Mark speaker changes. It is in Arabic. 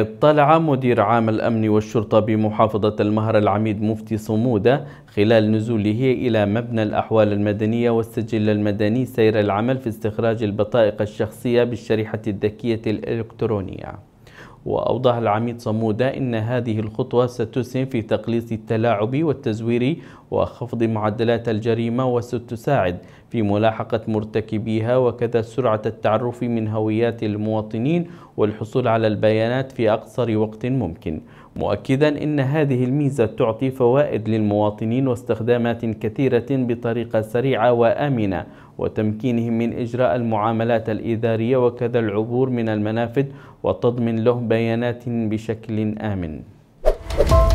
Speaker 1: اطلع مدير عام الأمن والشرطة بمحافظة المهر العميد مفتي صمودة خلال نزوله إلى مبنى الأحوال المدنية والسجل المدني سير العمل في استخراج البطائق الشخصية بالشريحة الذكية الإلكترونية وأوضح العميد صمودة إن هذه الخطوة ستسهم في تقليص التلاعب والتزوير وخفض معدلات الجريمة وستساعد في ملاحقة مرتكبيها وكذا سرعة التعرف من هويات المواطنين والحصول على البيانات في أقصر وقت ممكن مؤكدا ان هذه الميزه تعطي فوائد للمواطنين واستخدامات كثيره بطريقه سريعه وامنه وتمكينهم من اجراء المعاملات الاداريه وكذا العبور من المنافذ وتضمن لهم بيانات بشكل امن